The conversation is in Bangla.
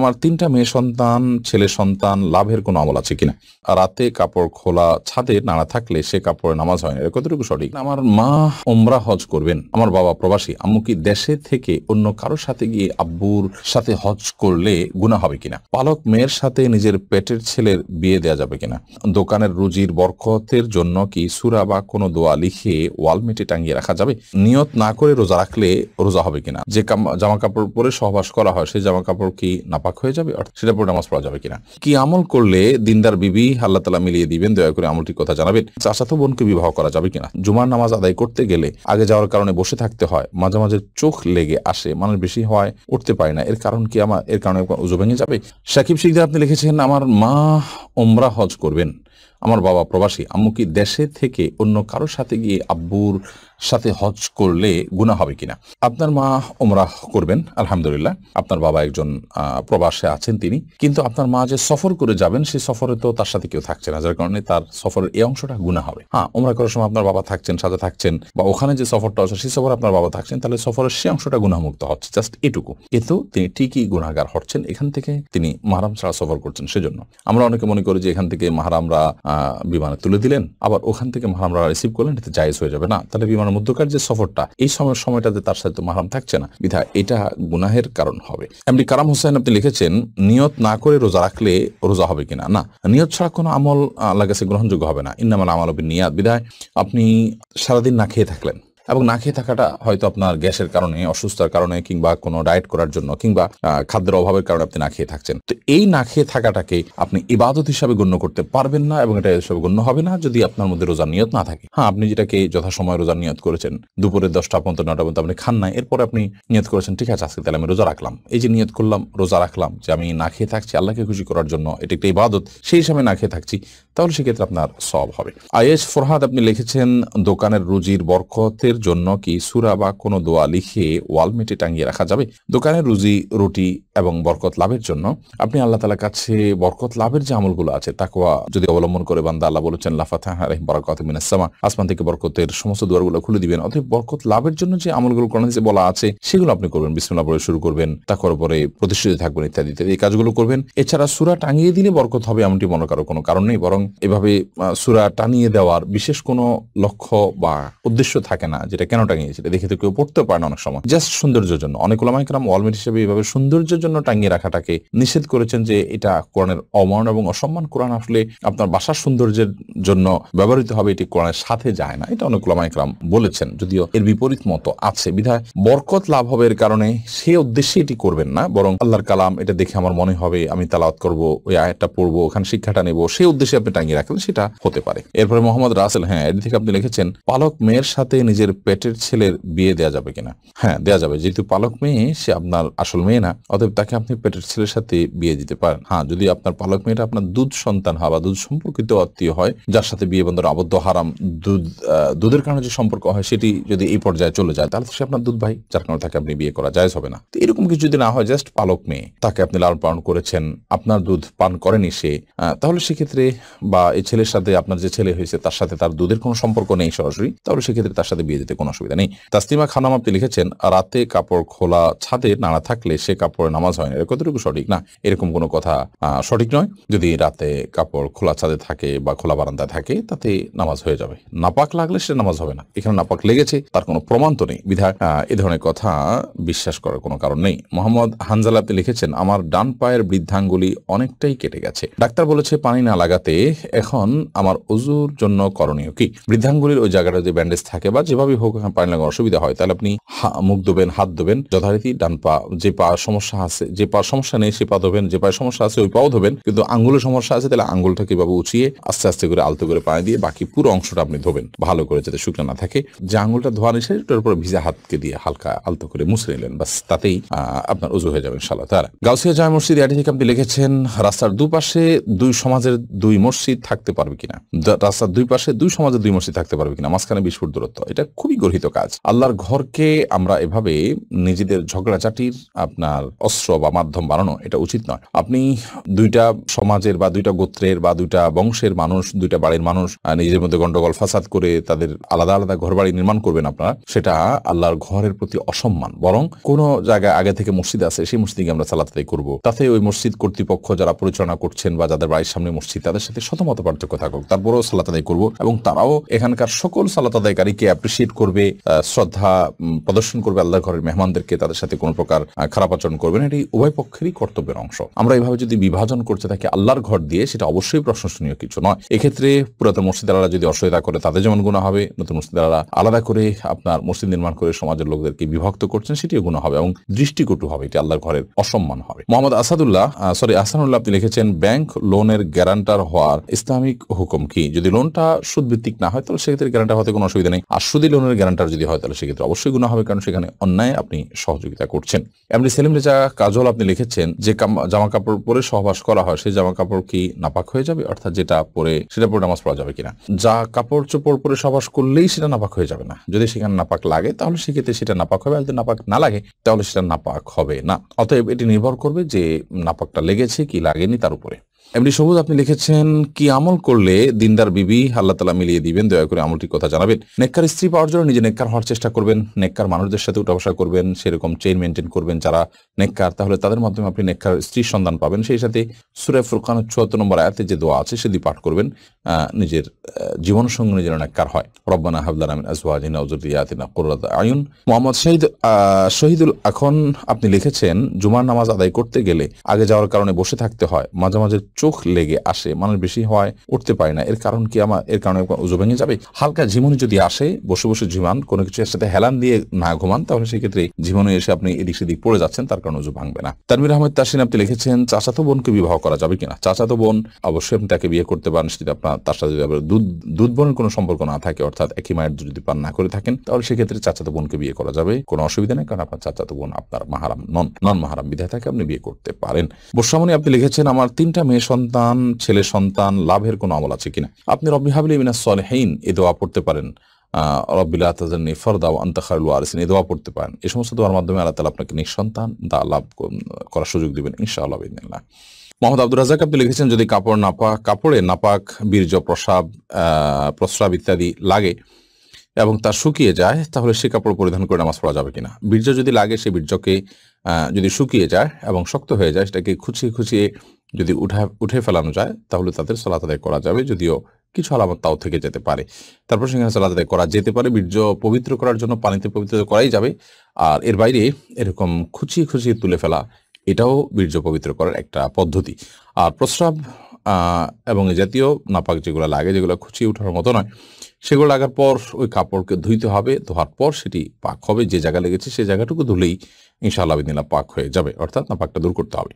আমার তিনটা মেয়ে সন্তান ছেলে সন্তান লাভের কোনো আমল আছে কিনা রাতে কাপড় খোলা ছাদে নাড়া থাকলে সে কাপড়ে নামাজ হয় না কতটুকু সঠিক আমার মা ওমরা হজ করবেন আমার বাবা প্রবাসী আম্মু কি দেশে থেকে অন্য কারোর সাথে গিয়ে আব্বুর সাথে হজ করলে গুণা হবে কিনা পালক মেয়ের সাথে নিজের পেটের ছেলের বিয়ে দেয়া যাবে কিনা দোকানের রুজির বরকতের জন্য কি সুরা বা কোনো দোয়া লিখে মেটে টাঙিয়ে রাখা যাবে নিয়ত না করে রোজা রাখলে রোজা হবে কিনা যে জামা কাপড় পরে সহবাস করা হয় সেই জামা কাপড় কি নাপাক হয়ে যাবে অর্থাৎ সেটা পরে নামাজ পড়া যাবে কিনা কি আমল করলে দিনদার বিবি আল্লাহ তালা মিলিয়ে দিবেন দয়া করে আমলটি কথা জানাবেন চাচাতো বোনকে বিবাহ করা যাবে কিনা জুমার নামাজ আদায় করতে গেলে আগে যাওয়ার কারণে বসে থাকতে হয় মাঝে মাঝে চোখ লেগে আসে মানুষ বেশি হয় উঠতে পারে না এর কারণ কি আমার এর কারণে উজু ভেঙে যাবে সাকিব শিখদার আপনি লিখেছেন আমার মা ওমরা হজ করবেন আমার বাবা প্রবাসী আম্মু কি দেশে থেকে অন্য কারো সাথে গিয়ে আব্বুর সাথে হজ করলে গুণা হবে কিনা আপনার মা ওমরা করবেন আলহামদুলিল্লাহ আপনার বাবা একজন প্রবাসে আছেন তিনি কিন্তু আপনার মা যে সফর করে যাবেন সেই সফরে তো তার সাথে কেউ থাকছে না যার কারণে তার সফরের এই অংশটা গুণা হবে হ্যাঁ ওমরা করার সময় আপনার বাবা থাকছেন সাথে থাকছেন বা ওখানে যে সফরটা আছে সেই সফর আপনার বাবা থাকছেন তাহলে সফরের সেই অংশটা গুণামুক্ত হচ্ছে জাস্ট এটুকু কিন্তু তিনি ঠিকই গুণাগার হচ্ছেন এখান থেকে তিনি মাহারাম ছাড়া সফর করছেন সেজন্য আমরা অনেকে মনে করি যে এখান থেকে মাহারামরা আল্লাহ বিমানে তুলে দিলেন আবার ওখান থেকে মাহামরা রিসিভ করলেন এটা জায়জ হয়ে যাবে না তাহলে বিমানের মধ্যকার যে সফরটা এই সময়ের সময়টাতে তার সাথে তো মাহারাম থাকছে না বিধা এটা গুনাহের কারণ হবে এমনি কারাম হোসেন আপনি লিখেছেন নিয়ত না করে রোজা রাখলে রোজা হবে কিনা না নিয়ত ছাড়া কোনো আমল আল্লাহ কাছে গ্রহণযোগ্য হবে না ইন্নামাল আমল নিয়াদ বিধায় আপনি সারাদিন না খেয়ে থাকলেন এবং না খেয়ে থাকাটা হয়তো আপনার গ্যাসের কারণে অসুস্থতার কারণে কিংবা কোনো ডায়েট করার জন্য কিংবা খাদ্যের অভাবের কারণে আপনি না খেয়ে থাকছেন তো এই না খেয়ে থাকাটাকে আপনি ইবাদত হিসাবে গণ্য করতে পারবেন না এবং এটা হিসাবে গণ্য হবে না যদি আপনার মধ্যে রোজার নিয়ত না থাকে হ্যাঁ আপনি যেটাকে যথাসময় রোজার নিয়ত করেছেন দুপুরের দশটা পর্যন্ত নটা পর্যন্ত আপনি খান না এরপরে আপনি নিয়ত করেছেন ঠিক আছে আজকে তাহলে আমি রোজা রাখলাম এই যে নিয়ত করলাম রোজা রাখলাম যে আমি না খেয়ে থাকছি আল্লাহকে খুশি করার জন্য এটি একটা ইবাদত সেই হিসাবে না খেয়ে থাকছি তাহলে সেক্ষেত্রে আপনার সব হবে আইএস ফরহাদ আপনি লিখেছেন দোকানের রুজির বরকতের তাদের জন্য কি সুরা বা কোনো দোয়া লিখে ওয়ালমেটে টাঙিয়ে রাখা যাবে দোকানে রুজি রুটি এবং বরকত লাভের জন্য আপনি আল্লাহ তালার কাছে বরকত লাভের যে আমলগুলো আছে তাকুয়া যদি অবলম্বন করে বান্দা আল্লাহ বলেছেন লাফাতা রহিম বরকত মিনাসামা আসমান থেকে বরকতের সমস্ত দুয়ারগুলো খুলে দিবেন অথবা বরকত লাভের জন্য যে আমলগুলো করেন যে বলা আছে সেগুলো আপনি করবেন বিসমুল্লাহ পরে শুরু করবেন তাকর পরে প্রতিষ্ঠিত থাকবেন ইত্যাদি ইত্যাদি এই কাজগুলো করবেন এছাড়া সুরা টাঙিয়ে দিলে বরকত হবে এমনটি মনে করার কোনো কারণ নেই বরং এভাবে সুরা টানিয়ে দেওয়ার বিশেষ কোনো লক্ষ্য বা উদ্দেশ্য থাকে না যেটা কেন টাঙিয়েছে সেটা দেখে তো কেউ পড়তে পারে না অনেক সময় জাস্ট সৌন্দর্যের জন্য অনেক ওলামাইকরাম ওয়ালমেট হিসেবে এইভাবে সৌন্দর্যের জন্য টাঙিয়ে রাখাটাকে নিষেধ করেছেন যে এটা কোরআনের অমান এবং অসম্মান কোরআন আসলে আপনার বাসার সৌন্দর্যের জন্য ব্যবহৃত হবে এটি কোরআনের সাথে যায় না এটা অনেক ওলামাইকরাম বলেছেন যদিও এর বিপরীত মতো আছে বিধায় বরকত লাভ হবে এর কারণে সে উদ্দেশ্যে এটি করবেন না বরং আল্লাহর কালাম এটা দেখে আমার মনে হবে আমি তালাওয়াত করব ওই আয়াতটা পড়বো ওখানে শিক্ষাটা নেব সেই উদ্দেশ্যে আপনি টাঙিয়ে রাখলেন সেটা হতে পারে এরপরে মোহাম্মদ রাসেল হ্যাঁ এটি থেকে আপনি লিখেছেন পালক মেয়ের সাথে নিজের পেটের ছেলের বিয়ে দেওয়া যাবে কিনা হ্যাঁ দেওয়া যাবে যেহেতু পালক মেয়ে সে আপনার আসল মেয়ে না অতএব তাকে আপনি পেটের ছেলের সাথে বিয়ে দিতে পারেন হ্যাঁ যদি আপনার পালক মেয়েটা আপনার দুধ সন্তান হয় বা দুধ সম্পর্কিত আত্মীয় হয় যার সাথে বিয়ে বন্ধুর আবদ্ধ হারাম দুধ দুধের কারণে যে সম্পর্ক হয় সেটি যদি এই পর্যায়ে চলে যায় তাহলে সে আপনার দুধ ভাই যার কারণে তাকে আপনি বিয়ে করা যায় হবে না তো এরকম কিছু যদি না হয় জাস্ট পালক মেয়ে তাকে আপনি লালন পালন করেছেন আপনার দুধ পান করেনি সে তাহলে সেক্ষেত্রে বা এই ছেলের সাথে আপনার যে ছেলে হয়েছে তার সাথে তার দুধের কোনো সম্পর্ক নেই সরাসরি তাহলে সেক্ষেত্রে তার সাথে বিয়ে দিয়ে দিতে কোনো অসুবিধা নেই তাসলিমা খানম আপনি লিখেছেন রাতে কাপড় খোলা ছাদে নাড়া থাকলে সে কাপড়ে নামাজ হয় না কতটুকু সঠিক না এরকম কোনো কথা সঠিক নয় যদি রাতে কাপড় খোলা ছাদে থাকে বা খোলা বারান্দায় থাকে তাতে নামাজ হয়ে যাবে নাপাক লাগলে সে নামাজ হবে না এখানে নাপাক লেগেছে তার কোনো প্রমাণ তো নেই বিধায় এ ধরনের কথা বিশ্বাস করার কোনো কারণ নেই মোহাম্মদ হানজাল আপনি লিখেছেন আমার ডান পায়ের বৃদ্ধাঙ্গুলি অনেকটাই কেটে গেছে ডাক্তার বলেছে পানি না লাগাতে এখন আমার অজুর জন্য করণীয় কি বৃদ্ধাঙ্গুলির ওই জায়গাটা যে ব্যান্ডেজ থাকে বা যেভাবে স্বাভাবিক হোক হ্যাঁ, পানি লাগানোর অসুবিধা হয় তাহলে আপনি মুখ ধোবেন হাত ধোবেন যথারীতি ডান পা যে পা সমস্যা আছে যে পা সমস্যা নেই সে পা ধোবেন যে পায়ে সমস্যা আছে ওই পাও ধোবেন কিন্তু আঙ্গুলের সমস্যা আছে তাহলে আঙ্গুলটা কিভাবে উঁচিয়ে আস্তে আস্তে করে আলতো করে পানি দিয়ে বাকি পুরো অংশটা আপনি ধোবেন ভালো করে যাতে শুকনো না থাকে যে আঙ্গুলটা ধোয়া নিষেধ ওটার উপর ভিজা হাতকে দিয়ে হালকা আলতো করে মুছে নিলেন বাস তাতেই আপনার উজু হয়ে যাবেন সালা তারা গাউসিয়া জামা মসজিদ অ্যাটিক আপনি লিখেছেন রাস্তার দুপাশে দুই সমাজের দুই মসজিদ থাকতে পারবে কিনা রাস্তার দুই পাশে দুই সমাজের দুই মসজিদ থাকতে পারবে কিনা মাঝখানে বিশ ফুট দূরত্ব এটা খুবই গর্হিত কাজ আল্লাহর ঘরকে আমরা এভাবে নিজেদের ঝগড়াঝাটির আপনার অস্ত্র বা মাধ্যম বানানো এটা উচিত নয় আপনি দুইটা সমাজের বা দুইটা গোত্রের বা দুইটা বংশের মানুষ দুইটা বাড়ির মানুষ নিজের মধ্যে গন্ডগোল ফাসাদ করে তাদের আলাদা আলাদা ঘর বাড়ি নির্মাণ করবেন আপনারা সেটা আল্লাহর ঘরের প্রতি অসম্মান বরং কোনো জায়গায় আগে থেকে মসজিদ আছে সেই মসজিদকে আমরা চালাতে করব তাতে ওই মসজিদ কর্তৃপক্ষ যারা পরিচালনা করছেন বা যাদের বাড়ির সামনে মসজিদ তাদের সাথে শতমত পার্থক্য থাকুক তারপরেও সালাত আদায় করবো এবং তারাও এখানকার সকল সালাত আদায়কারীকে অ্যাপ্রিসিয়েট অ্যাপ্রিসিয়েট করবে শ্রদ্ধা প্রদর্শন করবে আল্লাহ ঘরের মেহমানদেরকে তাদের সাথে কোনো প্রকার খারাপ আচরণ করবে না এটি উভয় পক্ষেরই কর্তব্যের অংশ আমরা এভাবে যদি বিভাজন করতে থাকি আল্লাহর ঘর দিয়ে সেটা অবশ্যই প্রশংসনীয় কিছু নয় এক্ষেত্রে পুরাতন মসজিদারা যদি অসুবিধা করে তাদের যেমন গুণা হবে নতুন মসজিদারা আলাদা করে আপনার মসজিদ নির্মাণ করে সমাজের লোকদেরকে বিভক্ত করছেন সেটিও গুণা হবে এবং দৃষ্টিকটু হবে এটি আল্লাহর ঘরের অসম্মান হবে মোহাম্মদ আসাদুল্লাহ সরি আসানুল্লাহ আপনি লিখেছেন ব্যাংক লোনের গ্যারান্টার হওয়ার ইসলামিক হুকুম কি যদি লোনটা সুদ ভিত্তিক না হয় তাহলে সেক্ষেত্রে গ্যারান্টার হতে কোনো অসুবিধা নেই আর সুদি লোনের গ্যারান্টার যদি হয় তাহলে সেক্ষেত্রে অবশ্যই গুণা হবে কারণ সেখানে অন্যায় আপনি সহযোগিতা করছেন এমনি সেলিম রেজা কাজল আপনি লিখেছেন যে জামা কাপড় পরে সহবাস করা হয় সেই জামা কাপড় কি নাপাক হয়ে যাবে অর্থাৎ যেটা পরে সেটা পরে নামাজ পড়া যাবে কিনা যা কাপড় চোপড় পরে সহবাস করলেই সেটা নাপাক হয়ে যাবে না যদি সেখানে নাপাক লাগে তাহলে সেক্ষেত্রে সেটা নাপাক হবে আর যদি নাপাক না লাগে তাহলে সেটা নাপাক হবে না অতএব এটি নির্ভর করবে যে নাপাকটা লেগেছে কি লাগেনি তার উপরে এমনি সবুজ আপনি লিখেছেন কি আমল করলে দিনদার বিবি আল্লাহ তালা মিলিয়ে দিবেন দয়া করে আমলটির কথা জানাবেন নেককার স্ত্রী পাওয়ার জন্য নিজে নেককার হওয়ার চেষ্টা করবেন নেককার মানুষদের সাথে উঠাবসা করবেন সেরকম চেইন মেনটেন করবেন যারা নেককার তাহলে তাদের মাধ্যমে আপনি নেককার স্ত্রীর সন্ধান পাবেন সেই সাথে সুরে ফুরকান চুয়াত্তর নম্বর আয়াতে যে দোয়া আছে সেটি পাঠ করবেন নিজের জীবন সঙ্গে নিজের নেককার হয় রব্বানা হাবদার আমিন আজওয়াজিন আউজুদ্দিয়াতিনা কোররাত আয়ুন মোহাম্মদ শহীদ শহীদুল এখন আপনি লিখেছেন জুমার নামাজ আদায় করতে গেলে আগে যাওয়ার কারণে বসে থাকতে হয় মাঝে মাঝে চোখ লেগে আসে মানুষ বেশি হয় উঠতে পারে না এর কারণ কি আমার এর কারণে উজু ভেঙে যাবে হালকা ঝিমুনি যদি আসে বসে বসে ঝিমান কোনো কিছু সাথে হেলান দিয়ে না ঘুমান তাহলে সেক্ষেত্রে ঝিমুনি এসে আপনি এদিক সেদিক পড়ে যাচ্ছেন তার কারণে উজু ভাঙবে না তানবির আহমেদ তাসিন আপনি লিখেছেন চাচাতো বোনকে বিবাহ করা যাবে কিনা চাচাতো বোন অবশ্যই আপনি তাকে বিয়ে করতে পারেন সেটা আপনার তার সাথে দুধ দুধ বোনের কোনো সম্পর্ক না থাকে অর্থাৎ একই মায়ের যদি পান না করে থাকেন তাহলে সেক্ষেত্রে চাচাতো বোনকে বিয়ে করা যাবে কোনো অসুবিধা নেই কারণ আপনার চাচাতো বোন আপনার মাহারাম নন নন মাহারাম বিধায় থাকে আপনি বিয়ে করতে পারেন বর্ষামণি আপনি লিখেছেন আমার তিনটা মেয়ে সন্তান ছেলে সন্তান লাভের কোনো আমল আছে কিনা আপনি রব্বি হাবিল মিনা হেইন এ দোয়া পড়তে পারেন এ পড়তে পারেন সমস্ত মাধ্যমে আপনাকে নিঃসন্তান দা লাভ করার সুযোগ ইনশাআল্লাহ রাজাক আপনি লিখেছেন যদি কাপড় নাপাক কাপড়ে নাপাক বীর্য প্রসাব প্রস্রাব ইত্যাদি লাগে এবং তা শুকিয়ে যায় তাহলে সে কাপড় পরিধান করে নামাজ পড়া যাবে কিনা বীর্য যদি লাগে সেই বীর্যকে যদি শুকিয়ে যায় এবং শক্ত হয়ে যায় সেটাকে খুচিয়ে খুচিয়ে যদি উঠা উঠে ফেলানো যায় তাহলে তাদের সলাত আদায় করা যাবে যদিও কিছু আলামত তাও থেকে যেতে পারে তারপর সেখানে সলাত আদায় করা যেতে পারে বীর্য পবিত্র করার জন্য পানিতে পবিত্র করাই যাবে আর এর বাইরে এরকম খুচিয়ে খুচিয়ে তুলে ফেলা এটাও বীর্য পবিত্র করার একটা পদ্ধতি আর প্রস্রাব এবং জাতীয় নাপাক যেগুলো লাগে যেগুলো খুচিয়ে ওঠার মতো নয় সেগুলো লাগার পর ওই কাপড়কে ধুইতে হবে ধোয়ার পর সেটি পাক হবে যে জায়গা লেগেছে সেই জায়গাটুকু ধুলেই ইনশাআল্লাহ বিদিনা পাক হয়ে যাবে অর্থাৎ না পাকটা দূর করতে হবে